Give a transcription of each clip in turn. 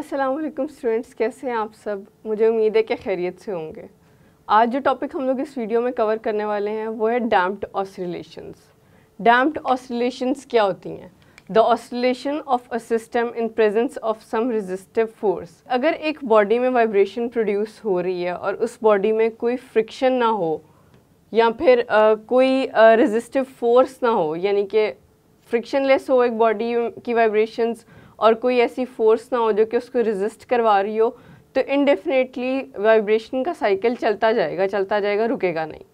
अस्सलाम वालेकुम स्टूडेंट्स कैसे हैं आप सब मुझे उम्मीद है कि खैरियत से होंगे आज जो टॉपिक हम लोग इस वीडियो में कवर करने वाले हैं वो है डैम्प्ड ऑसिलेशंस डैम्प्ड ऑसिलेशंस क्या होती हैं the oscillation of a system in presence of some resistive force अगर एक बॉडी में वाइब्रेशन प्रोड्यूस हो रही है और उस बॉडी में कोई फ्रिक्शन ना हो या फिर आ, कोई रेजिस्टिव फोर्स ना हो यानी कि फ्रिक्शनलेस हो एक बॉडी की वाइब्रेशंस और कोई ऐसी फोर्स ना हो जो कि उसको रिजिस्ट करवा रही हो तो इनडेफिनेटली वाइब्रेशन का साइकिल चलता जाएगा चलता जाएगा रुकेगा नहीं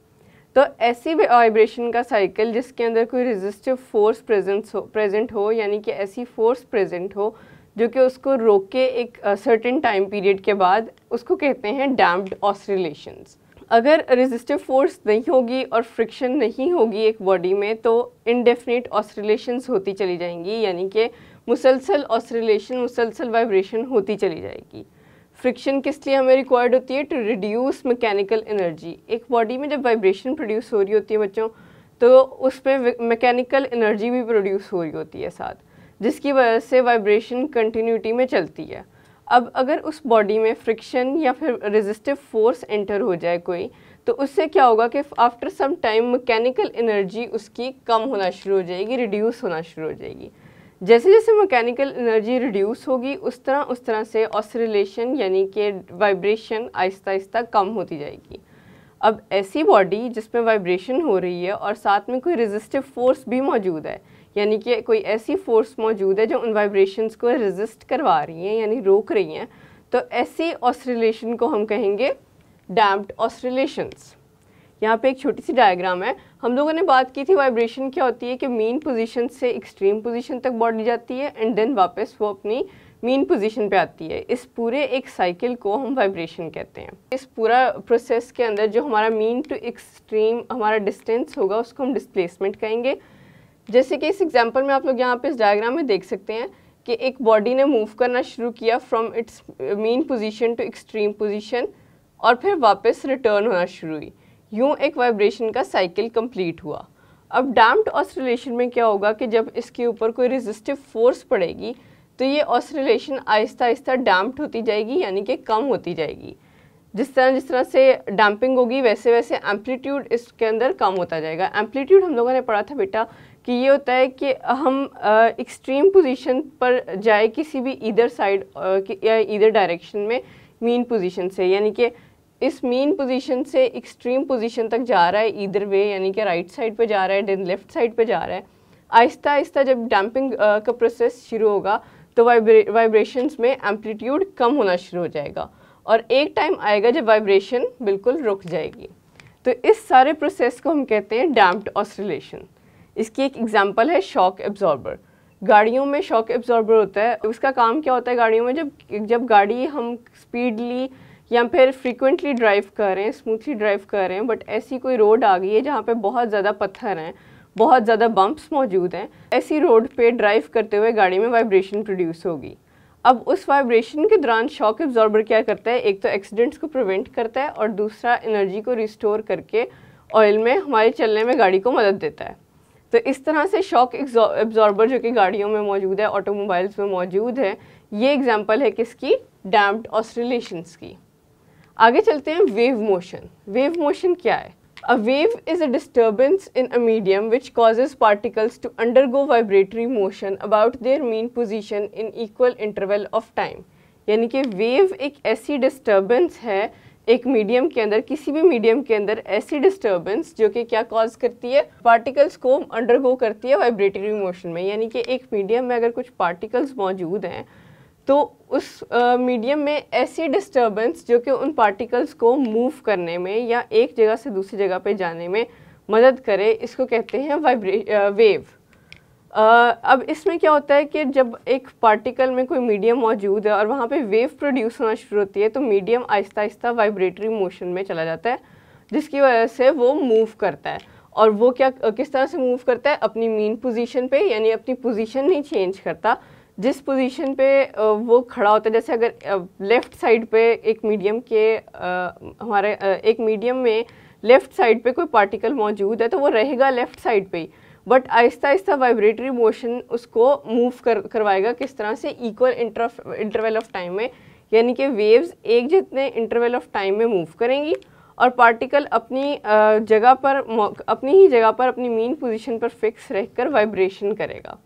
तो ऐसी वाइब्रेशन का साइकिल जिसके अंदर कोई रिजिस्टिव फोर्स प्रेजेंट हो प्रेजेंट हो यानी कि ऐसी फोर्स प्रेजेंट हो जो कि उसको रोके एक सर्टेन टाइम पीरियड के बाद उसको कहते हैं डैम्प्ड ऑसरेशन अगर रेजिस्टिव फोर्स नहीं होगी और फ्रिक्शन नहीं होगी एक बॉडी में तो इनडेफिनेट ऑसरिलेशंस होती चली जाएंगी यानी कि मुसलसल ऑसरेशन मुसलसल वाइब्रेशन होती चली जाएगी फ्रिक्शन किस लिए हमें रिक्वायर्ड होती है टू रिड्यूस मैकेनिकल एनर्जी एक बॉडी में जब वाइब्रेशन प्रोड्यूस हो रही होती है बच्चों तो उसमें मैकेनिकल एनर्जी भी प्रोड्यूस हो रही होती है साथ जिसकी वजह से वाइब्रेशन कंटिन्यूटी में चलती है अब अगर उस बॉडी में फ्रिक्शन या फिर रेजिस्टिव फोर्स एंटर हो जाए कोई तो उससे क्या होगा कि after some time mechanical energy उसकी कम होना शुरू हो जाएगी रिड्यूस होना शुरू हो जाएगी जैसे जैसे मैकेनिकल एनर्जी रिड्यूस होगी उस तरह उस तरह से ऑसरिलेशन यानी कि वाइब्रेशन आहिस्ता आहिस्ता कम होती जाएगी अब ऐसी बॉडी जिसमें वाइब्रेशन हो रही है और साथ में कोई रेजिस्टिव फोर्स भी मौजूद है यानी कि कोई ऐसी फोर्स मौजूद है जो उन वाइब्रेशंस को रेजिस्ट करवा रही हैं यानी रोक रही हैं तो ऐसी ऑसरिलेशन को हम कहेंगे डैम्प्ड ऑसरिलेशंस यहाँ पे एक छोटी सी डायग्राम है हम लोगों ने बात की थी वाइब्रेशन क्या होती है कि मेन पोजीशन से एक्सट्रीम पोजीशन तक बॉडी जाती है एंड देन वापस वो अपनी मेन पोजीशन पे आती है इस पूरे एक साइकिल को हम वाइब्रेशन कहते हैं इस पूरा प्रोसेस के अंदर जो हमारा मेन टू एक्सट्रीम हमारा डिस्टेंस होगा उसको हम डिस्प्लेसमेंट कहेंगे जैसे कि इस एग्जाम्पल में आप लोग यहाँ पर इस डायग्राम में देख सकते हैं कि एक बॉडी ने मूव करना शुरू किया from its mean position to extreme position और फिर वापस रिटर्न होना शुरू हुई यूँ एक वाइब्रेशन का साइकिल कंप्लीट हुआ अब डैम्प्ड ऑस्ट्रेलेशन में क्या होगा कि जब इसके ऊपर कोई रेजिस्टिव फोर्स पड़ेगी तो ये ऑस्ट्रेलेशन आहिस्ता आहिस्ता डैम्प्ड होती जाएगी यानी कि कम होती जाएगी जिस तरह जिस तरह से डैम्पिंग होगी वैसे वैसे एम्पलीट्यूड इसके अंदर कम होता जाएगा एम्पलीट्यूड हम लोगों ने पढ़ा था बेटा कि ये होता है कि हम एक्सट्रीम पोजीशन पर जाए किसी भी इधर साइड या इधर डायरेक्शन में मीन पोजीशन से यानी कि इस मेन पोजीशन से एक्सट्रीम पोजीशन तक जा रहा है इधर वे यानी कि राइट साइड पे जा रहा है देन लेफ्ट साइड पे जा रहा है आहिस्ता आहिस्ता जब डैम्पिंग का प्रोसेस शुरू होगा तो वाइब्रे वाइब्रेशन में एम्पलीट्यूड कम होना शुरू हो जाएगा और एक टाइम आएगा जब वाइब्रेशन बिल्कुल रुक जाएगी तो इस सारे प्रोसेस को हम कहते हैं डैम्प्ड ऑस्ट्रेलेशन इसकी एक एग्जाम्पल है शॉक एब्जॉर्बर गाड़ियों में शॉक एब्जॉर्बर होता है उसका काम क्या होता है गाड़ियों में जब जब गाड़ी हम स्पीडली या फिर फ्रीक्वेंटली ड्राइव कर रहे हैं स्मूथली ड्राइव कर रहे हैं बट ऐसी कोई रोड आ गई है जहाँ पे बहुत ज़्यादा पत्थर हैं बहुत ज़्यादा बम्प्स मौजूद हैं ऐसी रोड पे ड्राइव करते हुए गाड़ी में वाइब्रेशन प्रोड्यूस होगी अब उस वाइब्रेशन के दौरान शॉक एब्जॉर्बर क्या करता है एक तो एक्सीडेंट्स को प्रिवेंट करता है और दूसरा एनर्जी को रिस्टोर करके ऑयल में हमारे चलने में गाड़ी को मदद देता है तो इस तरह से शॉक एब्जॉर्बर जो कि गाड़ियों में मौजूद है ऑटोमोबाइल्स में मौजूद है ये एग्जाम्पल है किसकी डैम्प्ड ऑस्ट्रेलेशंस की आगे चलते हैं वेव मोशन वेव मोशन क्या है a wave is a disturbance in a medium which causes particles to undergo vibratory motion about their mean position in equal interval of time यानी कि वेव एक ऐसी डिस्टर्बेंस है एक मीडियम के अंदर किसी भी मीडियम के अंदर ऐसी डिस्टर्बेंस जो कि क्या कॉज करती है पार्टिकल्स को अंडरगो करती है वाइब्रेटरी मोशन में यानी कि एक मीडियम में अगर कुछ पार्टिकल्स मौजूद हैं तो उस मीडियम में ऐसी डिस्टर्बेंस जो कि उन पार्टिकल्स को मूव करने में या एक जगह से दूसरी जगह पे जाने में मदद करे इसको कहते हैं वाइब्रे वेव Uh, अब इसमें क्या होता है कि जब एक पार्टिकल में कोई मीडियम मौजूद है और वहाँ पे वेव प्रोड्यूस होना शुरू होती है तो मीडियम आहिस्ता आहिस्ता वाइब्रेटरी मोशन में चला जाता है जिसकी वजह से वो मूव करता है और वो क्या किस तरह से मूव करता है अपनी मेन पोजीशन पे यानी अपनी पोजीशन नहीं चेंज करता जिस पोजीशन पे वो खड़ा होता है जैसे अगर लेफ़्ट साइड पे एक मीडियम के हमारे एक मीडियम में लेफ़्ट साइड पे कोई पार्टिकल मौजूद है तो वो रहेगा लेफ़्ट साइड पे ही बट आहिस्ता आहिस्ता वाइब्रेटरी मोशन उसको मूव कर करवाएगा किस तरह से इक्वल इंटरवल ऑफ टाइम में यानी कि वेव्स एक जितने इंटरवल ऑफ टाइम में मूव करेंगी और पार्टिकल अपनी जगह पर अपनी ही जगह पर अपनी मेन पोजीशन पर फिक्स रहकर वाइब्रेशन करेगा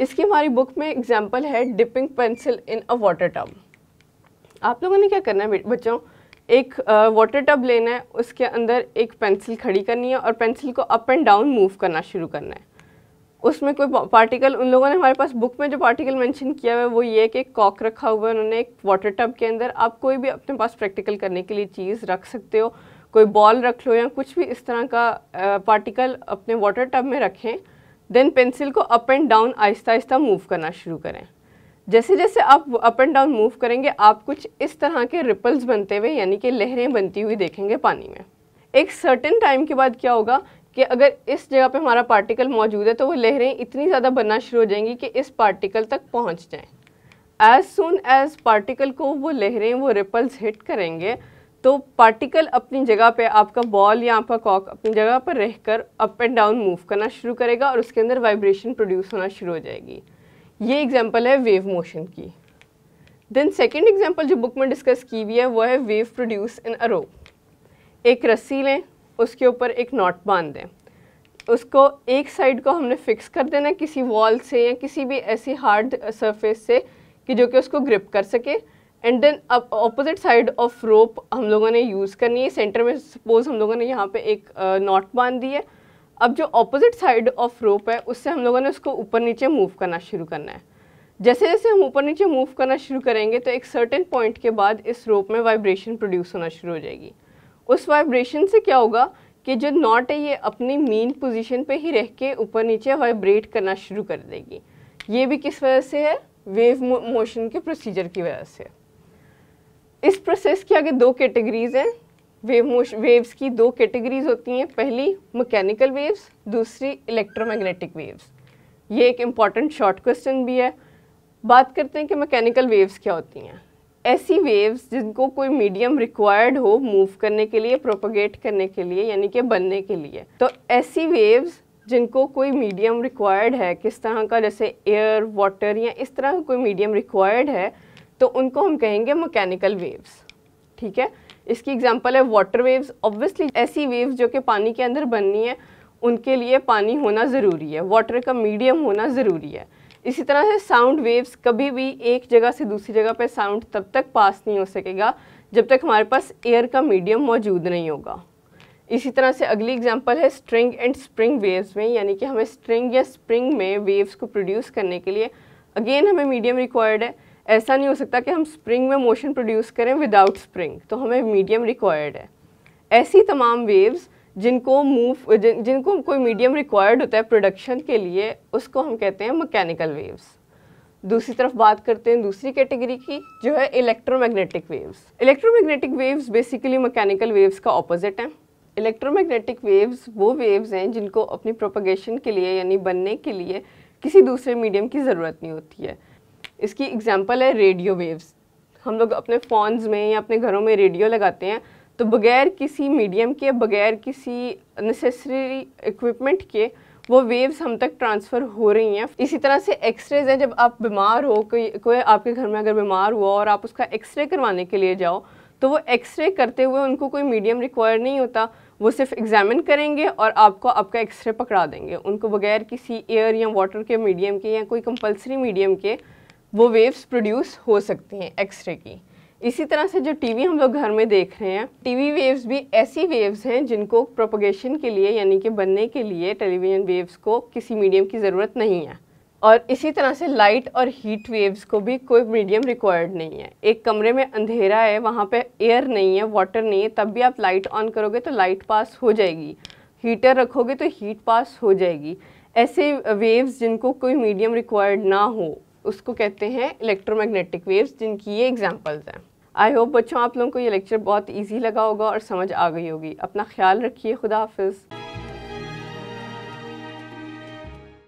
इसकी हमारी बुक में एग्जाम्पल है dipping pencil in a water tub आप लोगों ने क्या करना है बच्चों एक वाटर टब लेना है उसके अंदर एक पेंसिल खड़ी करनी है और पेंसिल को अप एंड डाउन मूव करना शुरू करना है उसमें कोई पार्टिकल उन लोगों ने हमारे पास बुक में जो पार्टिकल मेंशन किया हुआ है वो ये कि कॉक रखा हुआ है उन्होंने एक वाटर टब के अंदर आप कोई भी अपने पास प्रैक्टिकल करने के लिए चीज़ रख सकते हो कोई बॉल रख लो या कुछ भी इस तरह का पार्टिकल अपने वाटर टब में रखें देन पेंसिल को अप एंड डाउन आहिस्ता आहिस्ता मूव करना शुरू करें जैसे जैसे आप अप एंड डाउन मूव करेंगे आप कुछ इस तरह के रिपल्स बनते हुए यानी कि लहरें बनती हुई देखेंगे पानी में एक सर्टेन टाइम के बाद क्या होगा कि अगर इस जगह पे हमारा पार्टिकल मौजूद है तो वो लहरें इतनी ज़्यादा बनना शुरू हो जाएंगी कि इस पार्टिकल तक पहुँच जाएँ एज सुन एज पार्टिकल को वो लहरें वो रिपल्स हिट करेंगे तो पार्टिकल अपनी जगह पे आपका बॉल या आपका कॉक अपनी जगह पर रहकर अप एंड डाउन मूव करना शुरू करेगा और उसके अंदर वाइब्रेशन प्रोड्यूस होना शुरू हो जाएगी ये एग्जांपल है वेव मोशन की देन सेकंड एग्जांपल जो बुक में डिस्कस की हुई है वो है वेव प्रोड्यूस इन अ रो एक रस्सी लें उसके ऊपर एक नॉट बांध दें उसको एक साइड को हमने फिक्स कर देना किसी वॉल से या किसी भी ऐसी हार्ड सरफेस से कि जो कि उसको ग्रिप कर सके and then opposite side of rope हम लोगों ने यूज़ करनी है सेंटर में सपोज हम लोगों ने यहाँ पे एक नॉट बांध दी है अब जो ऑपोजिट साइड ऑफ रोप है उससे हम लोगों ने उसको ऊपर नीचे मूव करना शुरू करना है जैसे जैसे हम ऊपर नीचे मूव करना शुरू करेंगे तो एक सर्टेन पॉइंट के बाद इस रोप में वाइब्रेशन प्रोड्यूस होना शुरू हो जाएगी उस वाइब्रेशन से क्या होगा कि जो नॉट है ये अपनी मेन पोजीशन पे ही रह के ऊपर नीचे वाइब्रेट करना शुरू कर देगी ये भी किस वजह से है वेव मोशन के प्रोसीजर की वजह से है इस प्रोसेस के आगे दो कैटेगरीज हैं वेव मोश वेव्स की दो कैटेगरीज होती हैं पहली मैकेनिकल वेव्स दूसरी इलेक्ट्रोमैग्नेटिक वेव्स ये एक इम्पॉर्टेंट शॉर्ट क्वेश्चन भी है बात करते हैं कि मैकेनिकल वेव्स क्या होती हैं ऐसी वेव्स जिनको कोई मीडियम रिक्वायर्ड हो मूव करने के लिए प्रोपोगेट करने के लिए यानी कि बनने के लिए तो ऐसी वेव्स जिनको कोई मीडियम रिक्वायर्ड है किस तरह का जैसे एयर वाटर या इस तरह का कोई मीडियम रिक्वायर्ड है तो उनको हम कहेंगे मकैनिकल वेव्स ठीक है इसकी एग्जांपल है वाटर वेव्स ऑब्वियसली ऐसी वेव्स जो कि पानी के अंदर बननी है उनके लिए पानी होना ज़रूरी है वाटर का मीडियम होना ज़रूरी है इसी तरह से साउंड वेव्स कभी भी एक जगह से दूसरी जगह पर साउंड तब तक पास नहीं हो सकेगा जब तक हमारे पास एयर का मीडियम मौजूद नहीं होगा इसी तरह से अगली एग्जांपल है स्ट्रिंग एंड स्प्रिंग वेव्स में यानी कि हमें स्ट्रिंग या स्प्रिंग में वेव्स को प्रोड्यूस करने के लिए अगेन हमें मीडियम रिक्वायर्ड है ऐसा नहीं हो सकता कि हम स्प्रिंग में मोशन प्रोड्यूस करें विदाउट स्प्रिंग तो हमें मीडियम रिक्वायर्ड है ऐसी तमाम वेव्स जिनको मूव जिन, जिनको कोई मीडियम रिक्वायर्ड होता है प्रोडक्शन के लिए उसको हम कहते हैं मकैनिकल वेव्स दूसरी तरफ बात करते हैं दूसरी कैटेगरी की जो है electromagnetic waves electromagnetic waves basically mechanical waves का ऑपोजिट हैं इलेक्ट्रोमैग्नेटिक वेव्स वो वेव्स हैं जिनको अपनी प्रोपगेशन के लिए यानी बनने के लिए किसी दूसरे मीडियम की ज़रूरत नहीं होती है इसकी एग्जाम्पल है रेडियो वेव्स हम लोग अपने फ़ोन्स में या अपने घरों में रेडियो लगाते हैं तो बगैर किसी मीडियम के बगैर किसी नेसेसरी इक्विपमेंट के वो वेव्स हम तक ट्रांसफ़र हो रही हैं इसी तरह से एक्सरेज हैं जब आप बीमार हो कोई कोई आपके घर में अगर बीमार हुआ और आप उसका एक्सरे करवाने के लिए जाओ तो वो एक्सरे करते हुए उनको कोई मीडियम रिक्वायर नहीं होता वो सिर्फ एग्जामिन करेंगे और आपको आपका एक्सरे पकड़ा देंगे उनको बगैर किसी एयर या वाटर के मीडियम के या कोई कंपलसरी मीडियम के वो वेव्स प्रोड्यूस हो सकती हैं एक्सरे की इसी तरह से जो टीवी हम लोग घर में देख रहे हैं टीवी वेव्स भी ऐसी वेव्स हैं जिनको प्रोपोगेशन के लिए यानी कि बनने के लिए टेलीविज़न वेव्स को किसी मीडियम की ज़रूरत नहीं है और इसी तरह से लाइट और हीट वेव्स को भी कोई मीडियम रिक्वायर्ड नहीं है एक कमरे में अंधेरा है वहाँ पे एयर नहीं है वाटर नहीं है तब भी आप लाइट ऑन करोगे तो लाइट पास हो जाएगी हीटर रखोगे तो हीट पास हो जाएगी ऐसे वेव्स जिनको कोई मीडियम रिक्वायर्ड ना हो उसको कहते हैं इलेक्ट्रोमैग्नेटिक वेव्स जिनकी ये एग्जांपल्स हैं आई होप बच्चों आप लोगों को ये लेक्चर बहुत इजी लगा होगा और समझ आ गई होगी अपना ख्याल रखिए खुदा हाफिज़